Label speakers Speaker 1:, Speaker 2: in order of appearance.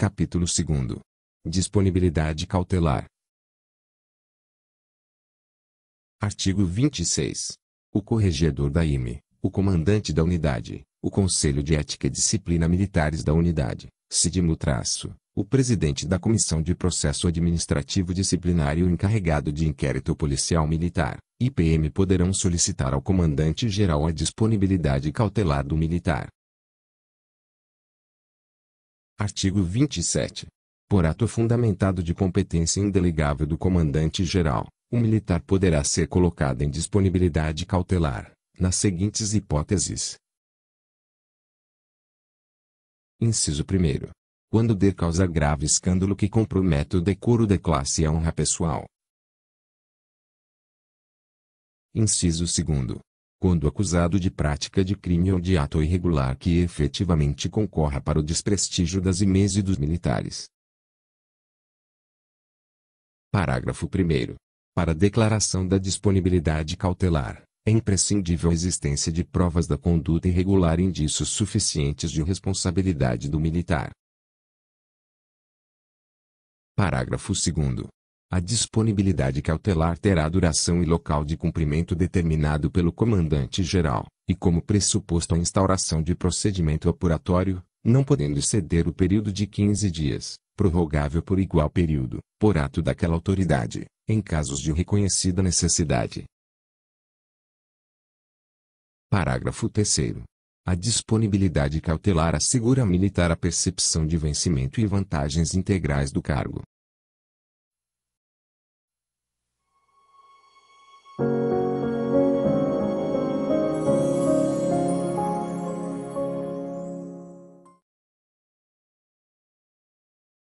Speaker 1: Capítulo 2 Disponibilidade cautelar. Artigo 26. O corregedor da IME, o comandante da unidade, o Conselho de Ética e Disciplina Militares da unidade, Sidmo traço, o presidente da Comissão de Processo Administrativo Disciplinar e o encarregado de inquérito policial militar, IPM poderão solicitar ao comandante-geral a disponibilidade cautelar do militar, Artigo 27. Por ato fundamentado de competência indelegável do comandante-geral, o militar poderá ser colocado em disponibilidade cautelar, nas seguintes hipóteses. Inciso 1. Quando der causa grave escândalo que comprometa o decoro da classe e a honra pessoal. Inciso 2 quando acusado de prática de crime ou de ato irregular que efetivamente concorra para o desprestígio das IMEs e dos militares. Parágrafo 1. Para a declaração da disponibilidade cautelar, é imprescindível a existência de provas da conduta irregular e indícios suficientes de responsabilidade do militar. Parágrafo 2. A disponibilidade cautelar terá duração e local de cumprimento determinado pelo comandante-geral, e como pressuposto a instauração de procedimento apuratório, não podendo exceder o período de 15 dias, prorrogável por igual período, por ato daquela autoridade, em casos de reconhecida necessidade. Parágrafo 3. A disponibilidade cautelar assegura militar a percepção de vencimento e vantagens integrais do cargo,